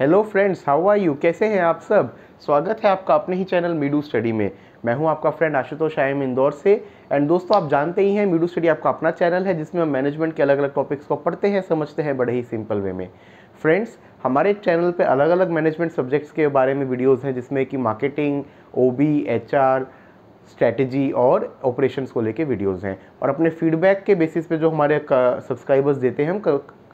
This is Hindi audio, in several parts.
hello friends how are you कैसे हैं आप सब स्वागत है आपका अपने ही चैनल मीडू स्टडी में मैं हूं आपका friend Ashutosh I am Indore से एंड दोस्तों आप जानते ही हैं मीडू स्टडी आपका अपना चैनल है जिसमें हम मैनेजमेंट के अलग अलग टॉपिक्स को पढ़ते हैं समझते हैं बड़े ही सिंपल वे में फ्रेंड्स हमारे चैनल पर अलग अलग मैनेजमेंट सब्जेक्ट्स के बारे में वीडियोज़ हैं जिसमें कि marketing O B H R strategy और ऑपरेशंस को लेके वीडियोस हैं और अपने फीडबैक के बेसिस पे जो हमारे सब्सक्राइबर्स देते हैं हम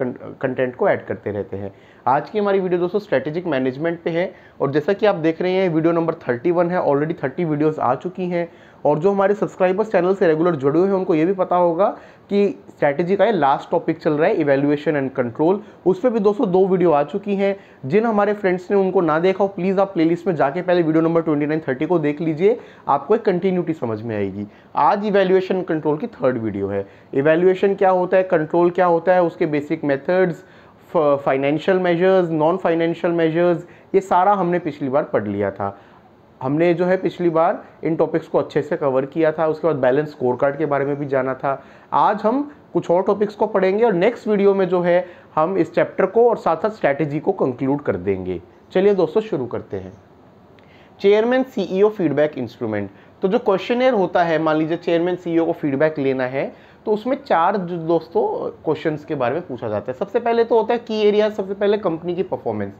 कंटेंट को ऐड करते रहते हैं आज की हमारी वीडियो दोस्तों स्ट्रेटेजिक मैनेजमेंट पे है और जैसा कि आप देख रहे हैं वीडियो नंबर 31 है ऑलरेडी 30 वीडियोस आ चुकी हैं और जो हमारे सब्सक्राइबर्स चैनल से रेगुलर जुड़े हुए हैं उनको ये भी पता होगा कि स्ट्रैटेजी का ये लास्ट टॉपिक चल रहा है इवेल्युएशन एंड कंट्रोल उस पर भी दोस्तों दो वीडियो आ चुकी हैं जिन हमारे फ्रेंड्स ने उनको ना देखा हो प्लीज़ आप प्लेलिस्ट में जाके पहले video number twenty nine thirty को देख लीजिए आपको एक कंटिन्यूटी समझ में आएगी आज इवेल्युएशन कंट्रोल की थर्ड वीडियो है इवेल्युएशन क्या होता है कंट्रोल क्या होता है उसके basic methods financial measures non financial measures ये सारा हमने पिछली बार पढ़ लिया था हमने जो है पिछली बार इन टॉपिक्स को अच्छे से कवर किया था उसके बाद बैलेंस स्कोर कार्ड के बारे में भी जाना था आज हम कुछ और टॉपिक्स को पढ़ेंगे और नेक्स्ट वीडियो में जो है हम इस चैप्टर को और साथ साथ स्ट्रैटेजी को कंक्लूड कर देंगे चलिए दोस्तों शुरू करते हैं चेयरमैन सीईओ फीडबैक इंस्ट्रूमेंट तो जो क्वेश्चन होता है मान लीजिए चेयरमैन सीईओ e को फीडबैक लेना है तो उसमें चार दोस्तों क्वेश्चंस के बारे में पूछा जाता है सबसे पहले तो होता है की एरिया सबसे पहले कंपनी की परफॉर्मेंस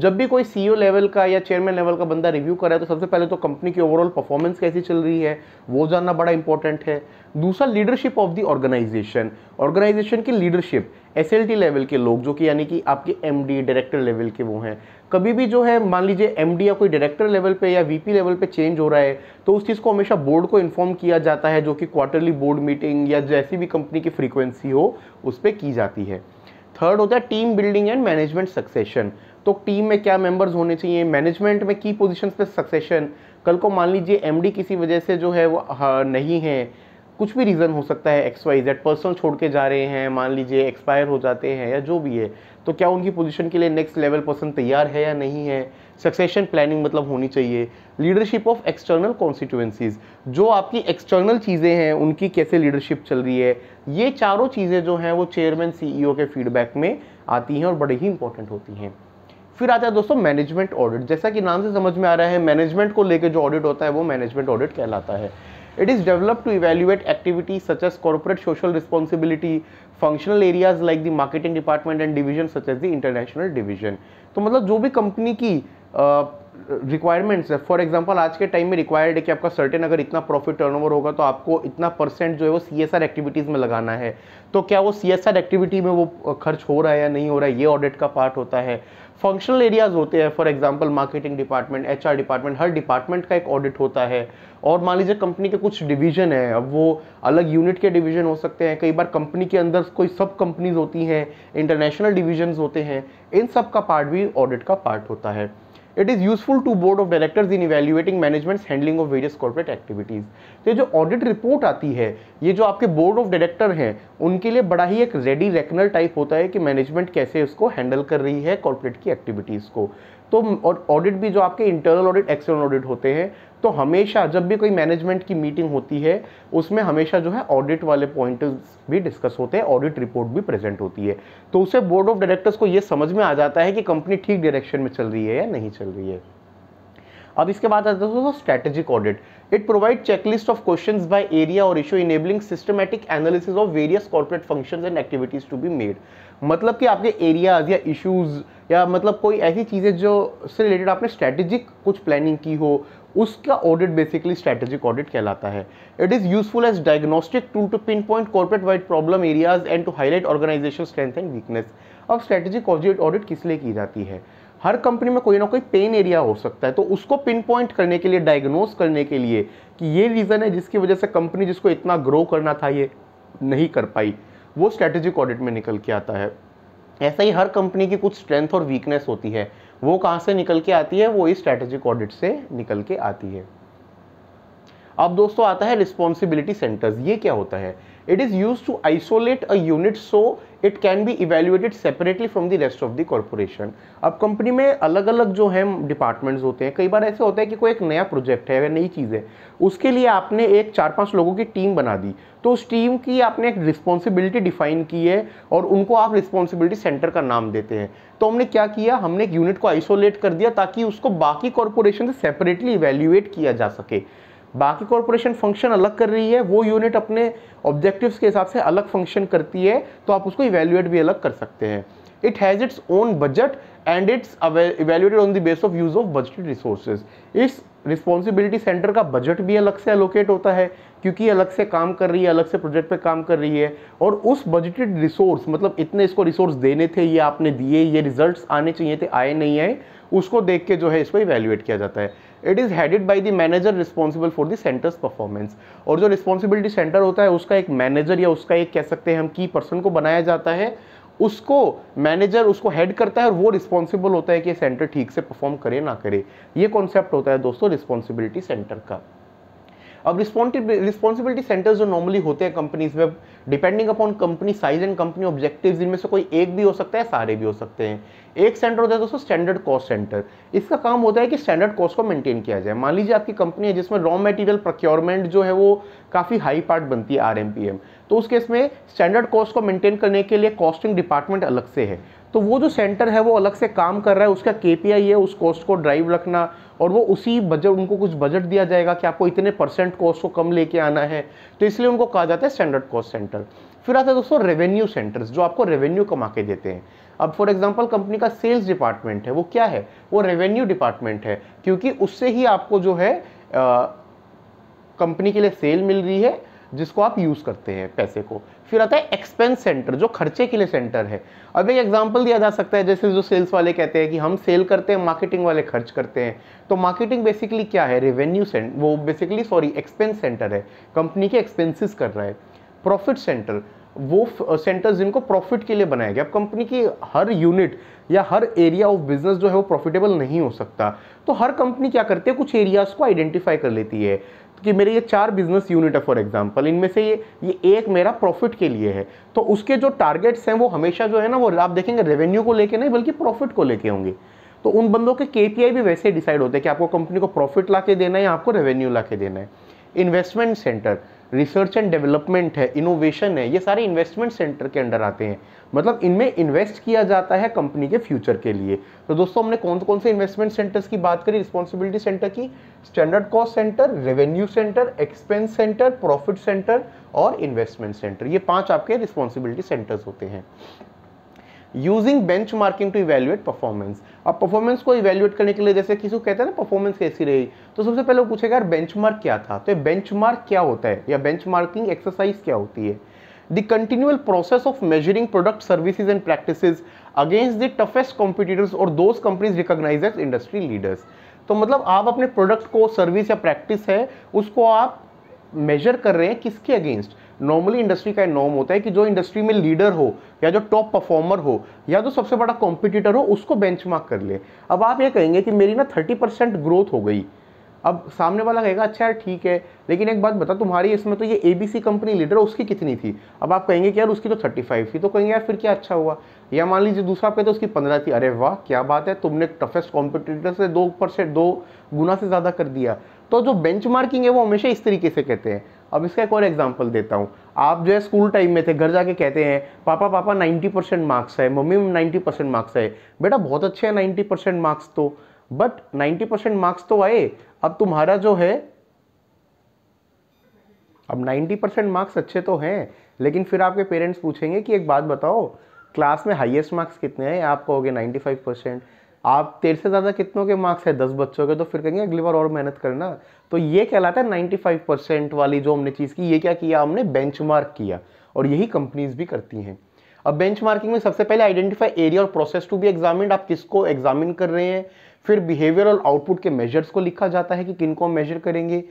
जब भी कोई सीईओ लेवल e का या चेयरमैन लेवल का बंदा रिव्यू करे तो सबसे पहले तो कंपनी की ओवरऑल परफॉर्मेंस कैसी चल रही है वो जानना बड़ा इंपॉर्टेंट है दूसरा leadership of the organization organization की लीडरशिप एस लेवल के लोग जो कि यानी कि आपके एम डायरेक्टर लेवल के वो हैं कभी भी जो है मान लीजिए एम या कोई डायरेक्टर लेवल पे या वीपी लेवल पे चेंज हो रहा है तो उस चीज़ को हमेशा बोर्ड को इन्फॉर्म किया जाता है जो कि क्वार्टरली बोर्ड मीटिंग या जैसी भी कंपनी की फ्रीक्वेंसी हो उस पर की जाती है थर्ड होता है team building and management succession तो टीम में क्या मेंबर्स होने चाहिए मैनेजमेंट में की पोजीशंस पे सक्सेशन कल को मान लीजिए एमडी किसी वजह से जो है वो हाँ, नहीं है कुछ भी रीज़न हो सकता है एक्स वाई जेड पर्सनल छोड़ के जा रहे हैं मान लीजिए एक्सपायर हो जाते हैं या जो भी है तो क्या उनकी पोजीशन के लिए नेक्स्ट लेवल पर्सन तैयार है या नहीं है सक्सेशन प्लानिंग मतलब होनी चाहिए लीडरशिप ऑफ एक्सटर्नल कॉन्स्टिट्यूएंसीज जो आपकी एक्सटर्नल चीज़ें हैं उनकी कैसे लीडरशिप चल रही है ये चारों चीज़ें जो हैं वो चेयरमैन सीईओ के फीडबैक में आती हैं और बड़े ही इंपॉर्टेंट होती हैं फिर आता है दोस्तों मैनेजमेंट ऑडिट जैसा कि नाम से समझ में आ रहा है मैनेजमेंट को लेकर जो ऑडिट होता है वो मैनेजमेंट ऑडिट कहलाता है it is develop to evaluate activity such as corporate social responsibility functional areas like the marketing department and division such as the international division तो मतलब जो भी कंपनी की रिक्वायरमेंट्स है फॉर एग्जांपल आज के टाइम में रिक्वायर्ड है कि आपका सर्टेन अगर इतना प्रॉफिट टर्नओवर होगा तो आपको इतना परसेंट जो है वो सी एक्टिविटीज़ में लगाना है तो क्या वो सी एक्टिविटी में वो खर्च हो रहा है या नहीं हो रहा है ये ऑडिट का पार्ट होता है फंक्शनल एरियाज होते हैं for example marketing department or department हर डिपार्टमेंट का एक ऑडिट होता है और मान लीजिए कंपनी के कुछ डिवीजन है अब वो अलग यूनिट के डिवीजन हो सकते हैं कई बार कंपनी के अंदर कोई सब कंपनीज होती हैं इंटरनेशनल डिवीजन होते हैं इन सब का पार्ट भी ऑडिट का पार्ट होता है it is useful to board of directors in evaluating management's handling of various corporate activities तो ये जो ऑडिट रिपोर्ट आती है ये जो आपके बोर्ड ऑफ डायरेक्टर हैं उनके लिए बड़ा ही एक रेडी रेकनर टाइप होता है कि मैनेजमेंट कैसे उसको हैंडल कर रही है कॉर्पोरेट की एक्टिविटीज़ को तो और ऑडिट भी जो आपके इंटरनल ऑडिट एक्सटर्नल ऑडिट होते हैं तो हमेशा जब भी कोई मैनेजमेंट की मीटिंग होती है उसमें हमेशा जो है ऑडिट वाले पॉइंट्स भी डिस्कस होते हैं ऑडिट रिपोर्ट भी प्रेजेंट होती है तो उसे बोर्ड ऑफ डायरेक्टर्स को यह समझ में आ जाता है कि कंपनी ठीक डायरेक्शन में चल रही है या नहीं चल रही है अब इसके बाद आता है strategic audit it provide checklist of questions by area और issue enabling systematic analysis of various corporate functions and activities to be made मतलब कि आपके एरियाज या इश्यूज या मतलब कोई ऐसी चीज़ें जो से रिलेटेड आपने स्ट्रेटेजिक कुछ प्लानिंग की हो उसका ऑडिट बेसिकली स्ट्रेटेजिक ऑडिट कहलाता है it is useful as diagnostic tool to pinpoint corporate wide problem areas and to highlight organization strength and weakness अब स्ट्रैटेजिक ऑडिट किस लिए की जाती है हर कंपनी में कोई ना कोई पेन एरिया हो सकता है तो उसको पिन पॉइंट करने के लिए डायग्नोस करने के लिए कि ये रीज़न है जिसकी वजह से कंपनी जिसको इतना ग्रो करना था ये नहीं कर पाई वो स्ट्रैटेजिक ऑडिट में निकल के आता है ऐसा ही हर कंपनी की कुछ स्ट्रेंथ और वीकनेस होती है वो कहाँ से निकल के आती है वो इस स्ट्रैटेजिक ऑडिट से निकल के आती है अब दोस्तों आता है रिस्पॉन्सिबिलिटी सेंटर्स ये क्या होता है it is use to isolate a unit so it can be evaluated separately from the rest of the corporation अब कंपनी में अलग अलग जो है डिपार्टमेंट्स होते हैं कई बार ऐसे होता है कि कोई एक नया प्रोजेक्ट है या नई चीज़ है उसके लिए आपने एक चार पांच लोगों की टीम बना दी तो उस टीम की आपने एक रिस्पॉन्सिबिलिटी डिफाइन की है और उनको आप रिस्पॉन्सिबिलिटी सेंटर का नाम देते हैं तो हमने क्या किया हमने एक यूनिट को आइसोलेट कर दिया ताकि उसको बाकी कॉरपोरेशन से सेपरेटली इवेल्यूएट किया जा सके बाकी कॉरपोरेशन फंक्शन अलग कर रही है वो यूनिट अपने ऑब्जेक्टिव्स के हिसाब से अलग फंक्शन करती है तो आप उसको इवेल्युएट भी अलग कर सकते हैं it has its own budget and it's evaluated on the base of use of budgeted resources it's responsibility centre का बजट भी अलग से एलोकेट होता है क्योंकि अलग से काम कर रही है अलग से प्रोजेक्ट पे काम कर रही है और उस बजटेड रिसोर्स मतलब इतने इसको रिसोर्स देने थे ये आपने दिए ये रिजल्ट्स आने चाहिए थे आए नहीं आए उसको देख के जो है इसको इवेल्युएट किया जाता है it is headed by the manager responsible for the centre's performance और जो रिस्पॉन्सिबिलिटी सेंटर होता है उसका एक मैनेजर या उसका एक कह सकते हैं हम की पर्सन को बनाया जाता है उसको मैनेजर उसको हेड करता है और वो रिस्पॉन्सिबल होता है कि सेंटर ठीक से परफॉर्म करे ना करे ये कॉन्सेप्ट होता है दोस्तों रिस्पॉन्सिबिलिटी सेंटर का अब रिस्पॉन्सिबिलिटी सेंटर्स जो नॉर्मली होते हैं कंपनीज में depending upon company size and company objective इनमें से कोई एक भी हो सकता है सारे भी हो सकते हैं एक सेंटर होता है दोस्तों स्टैंडर्ड कॉस्ट सेंटर इसका काम होता है कि स्टैंडर्ड कॉस्ट को मेंटेन किया जाए मान लीजिए आपकी कंपनी है जिसमें रॉ मटेरियल प्रोक्योरमेंट जो है वो काफ़ी हाई पार्ट बनती है आर तो उस केस में स्टैंडर्ड कॉस्ट को मेंटेन करने के लिए कॉस्टिंग डिपार्टमेंट अलग से है तो वो जो सेंटर है वो अलग से काम कर रहा है उसका के है उस कॉस्ट को ड्राइव रखना और वो उसी बजट उनको कुछ बजट दिया जाएगा कि आपको इतने परसेंट कॉस्ट को कम लेके आना है तो इसलिए उनको कहा जाता है स्टैंडर्ड कॉस्ट सेंटर फिर आता है दोस्तों रेवेन्यू सेंटर्स जो आपको रेवेन्यू कमा के देते हैं अब फॉर एग्जांपल कंपनी का सेल्स डिपार्टमेंट है वो क्या है वो रेवेन्यू डिपार्टमेंट है क्योंकि उससे ही आपको जो है कंपनी के लिए सेल मिल रही है जिसको आप यूज़ करते हैं पैसे को फिर आता है एक्सपेंस सेंटर जो खर्चे के लिए सेंटर है अब एक एग्जांपल दिया जा सकता है जैसे जो सेल्स वाले कहते हैं कि हम सेल करते हैं मार्केटिंग वाले खर्च करते हैं तो मार्केटिंग बेसिकली क्या है रेवेन्यू सेंट वो बेसिकली सॉरी एक्सपेंस सेंटर है कंपनी के एक्सपेंसिस कर रहा है प्रॉफिट सेंटर वो सेंटर जिनको प्रॉफिट के लिए बनाया गया अब कंपनी की हर यूनिट या हर एरिया ऑफ बिजनेस जो है वो प्रॉफिटेबल नहीं हो सकता तो हर कंपनी क्या करती है कुछ एरियाज़ को आइडेंटिफाई कर लेती है कि मेरे ये चार बिजनेस यूनिट है फॉर एग्जांपल इनमें से ये ये एक मेरा प्रॉफिट के लिए है तो उसके जो टारगेट्स हैं वो हमेशा जो है ना वो आप देखेंगे रेवेन्यू को लेके नहीं बल्कि प्रॉफिट को लेके होंगे तो उन बंदों के के भी वैसे डिसाइड होते हैं कि आपको कंपनी को प्रॉफिट ला के देना है या आपको रेवेन्यू ला के देना है investment centre research and development है इनोवेशन है ये सारे इन्वेस्टमेंट सेंटर के अंडर आते हैं मतलब इनमें इन्वेस्ट किया जाता है कंपनी के फ्यूचर के लिए तो दोस्तों हमने कौन कौन से इन्वेस्टमेंट सेंटर्स की बात करी रिस्पॉन्सिबिलिटी सेंटर की standard cost centre revenue centre expense centre profit centre और इन्वेस्टमेंट सेंटर ये पांच आपके रिस्पॉन्सिबिलिटी सेंटर्स होते हैं using benchmarking to evaluate performance अब परफॉर्मेंस को इवेल्युएट करने के लिए जैसे किसी को कहते हैं ना परफॉर्मेंस कैसी रही तो सबसे पहले वो पूछेगा यार बेंच क्या था तो बेंच क्या होता है या बेंच एक्सरसाइज क्या होती है the continual process of measuring product services and practice against the toughest competitors और those companies recognize as industry leaders तो मतलब आप अपने प्रोडक्ट को सर्विस या प्रैक्टिस है उसको आप मेजर कर रहे हैं किसके अगेंस्ट नॉर्मली इंडस्ट्री का नॉर्म होता है कि जो इंडस्ट्री में लीडर हो या जो टॉप परफॉर्मर हो या जो सबसे बड़ा कॉम्पिटिटर हो उसको बेंच कर ले अब आप ये कहेंगे कि मेरी ना थर्टी परसेंट ग्रोथ हो गई अब सामने वाला कहेगा अच्छा यार ठीक है लेकिन एक बात बता तुम्हारी इसमें तो ये एबीसी कंपनी लीडर उसकी कितनी थी अब आप कहेंगे कि यार उसकी तो 35 थी तो कहेंगे यार फिर क्या अच्छा हुआ या मान लीजिए दूसरा आप कहते तो उसकी 15 थी अरे वाह क्या बात है तुमने टफेस्ट कॉम्पिटिटर से दो परसेंट दो गुना से ज़्यादा कर दिया तो जो बेंचमार्किंग है वो हमेशा इस तरीके से कहते हैं अब इसका एक और एग्जाम्पल देता हूँ आप जो है स्कूल टाइम में थे घर जाके कहते हैं पापा पापा 90 परसेंट मार्क्स है मम्मी 90 परसेंट मार्क्स है बेटा बहुत अच्छे हैं 90 परसेंट मार्क्स तो बट 90 परसेंट मार्क्स तो आए अब तुम्हारा जो है अब 90 परसेंट मार्क्स अच्छे तो हैं लेकिन फिर आपके पेरेंट्स पूछेंगे कि एक बात बताओ क्लास में हाइएस्ट मार्क्स कितने हैं आप कहोगे 95 परसेंट आप तेरह से ज़्यादा कितनों के मार्क्स है दस बच्चों के तो फिर कहेंगे अगली बार और मेहनत करना तो ये कहलाता है नाइन्टी फाइव परसेंट वाली जो हमने चीज़ की ये क्या किया हमने बेंच किया और यही कंपनीज भी करती हैं अब बेंच में सबसे पहले आइडेंटिफाई एरिया और प्रोसेस टू बी एग्जामिन आप किसको एग्जामिन कर रहे हैं फिर बिहेवियर और आउटपुट के मेजर्स को लिखा जाता है कि किनको मेजर करेंगे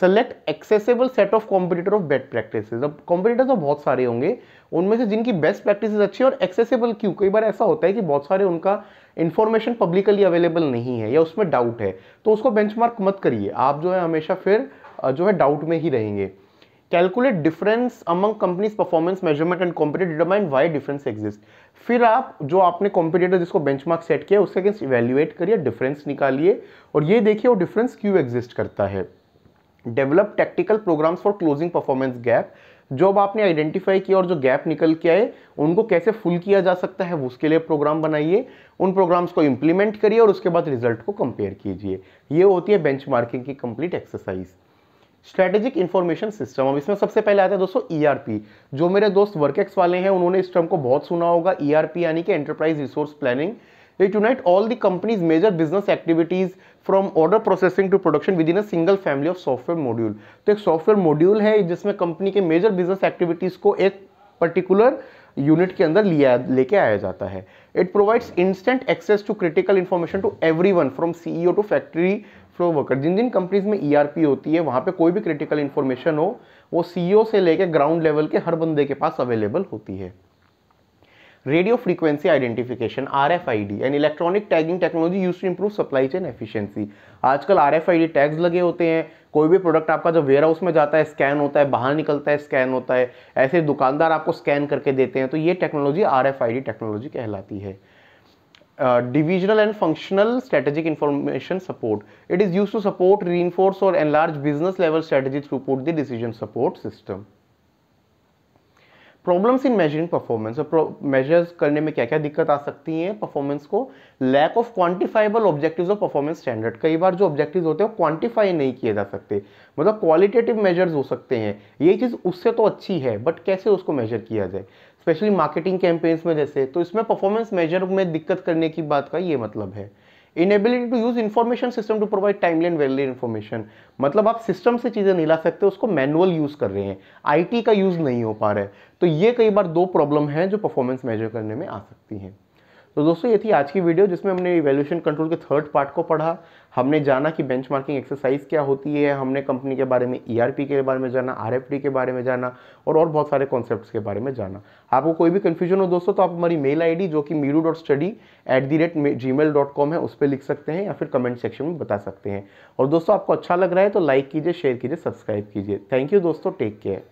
select accessible set of competitor of best practice अब कॉम्पिटेटर तो बहुत सारे होंगे उनमें से जिनकी बेस्ट प्रैक्टिस अच्छी और एक्सेसिबल क्यों कई बार ऐसा होता है कि बहुत सारे उनका इन्फॉर्मेशन पब्लिकली अवेलेबल नहीं है या उसमें डाउट है तो उसको बेंचमार्क मत करिए आप जो है हमेशा फिर जो है डाउट में ही रहेंगे calculate difference among companies performance measurement and competitor determine why difference exist फिर आप जो आपने कॉम्पिटेटर जिसको बेंचमार्क सेट किया उसके अगेंस्ट इवेल्युएट करिए डिफरेंस निकालिए और ये देखिए वो डिफरेंस क्यों एग्जिस्ट करता है develop tactical programmes for closing performance gap जो अब आपने आइडेंटिफाई किया और जो गैप निकल के आए उनको कैसे फुल किया जा सकता है उसके लिए प्रोग्राम बनाइए उन प्रोग्राम्स को इम्प्लीमेंट करिए और उसके बाद रिजल्ट को कंपेयर कीजिए ये होती है मार्किंग की complete exercise strategic information system अब इसमें सबसे पहले आता है दोस्तों ईआरपी e जो मेरे दोस्त वर्केक्स वाले हैं उन्होंने इस टर्म को बहुत सुना होगा ईआरपी e यानी कि enterprise resource planning They unite all the company's major business activities from order processing to production within a single family of software module तो एक सॉफ्टवेयर मॉड्यूल है जिसमें कंपनी के मेजर बिजनेस एक्टिविटीज़ को एक पर्टिकुलर यूनिट के अंदर लिया लेके आया जाता है it provides instant access to critical information to everyone from CEO to factory floor worker जिन जिन कंपनीज में ईआरपी e होती है वहाँ पे कोई भी क्रिटिकल इंफॉर्मेशन हो वो सीईओ e से लेके ग्राउंड लेवल के हर बंदे के पास अवेलेबल होती है radio frequency identification R F I D and electronic tagging technology use to improve supply chain efficiency आजकल R F I D tags लगे होते हैं कोई भी प्रोडक्ट आपका जब वेयर हाउस में जाता है स्कैन होता है बाहर निकलता है स्कैन होता है ऐसे दुकानदार आपको स्कैन करके देते हैं तो ये technology R F I D technology कहलाती है divisional and functional strategic information support it is use to support reinforce और enlarge business level strategy through put the decision support system problems in measuring performance और मेजर्स करने में क्या क्या दिक्कत आ सकती है परफॉर्मेंस को lack of quantifiable objectives of performance standard कई बार जो ऑब्जेक्टिव्स होते हैं वो क्वांटिफाई नहीं किए जा सकते मतलब क्वालिटेटिव मेजर्स हो सकते हैं ये चीज़ उससे तो अच्छी है बट कैसे उसको मेजर किया जाए स्पेशली मार्केटिंग कैंपेन्स में जैसे तो इसमें परफॉर्मेंस मेजर में दिक्कत करने की बात का ये मतलब है inability to use information system to provide timely and valid information मतलब आप सिस्टम से चीज़ें नहीं ला सकते उसको मैनुअल यूज़ कर रहे हैं आईटी का यूज़ नहीं हो पा रहा है तो ये कई बार दो प्रॉब्लम हैं जो परफॉर्मेंस मेजर करने में आ सकती हैं तो दोस्तों ये थी आज की वीडियो जिसमें हमने इवेल्यूशन कंट्रोल के थर्ड पार्ट को पढ़ा हमने जाना कि बेंचमार्किंग एक्सरसाइज क्या होती है हमने कंपनी के बारे में ईआरपी e के बारे में जाना आरएफडी के बारे में जाना और और बहुत सारे कॉन्सेप्ट के बारे में जाना आपको कोई भी कन्फ्यूजन हो दोस्तों तो आप हमारी मेल आई जो कि Meeru dot study at rate Gmail dot com है उस पर लिख सकते हैं या फिर कमेंट सेक्शन में बता सकते हैं और दोस्तों आपको अच्छा लग रहा है तो लाइक कीजिए शेयर कीजिए सब्सक्राइब कीजिए थैंक यू दोस्तों टेक केयर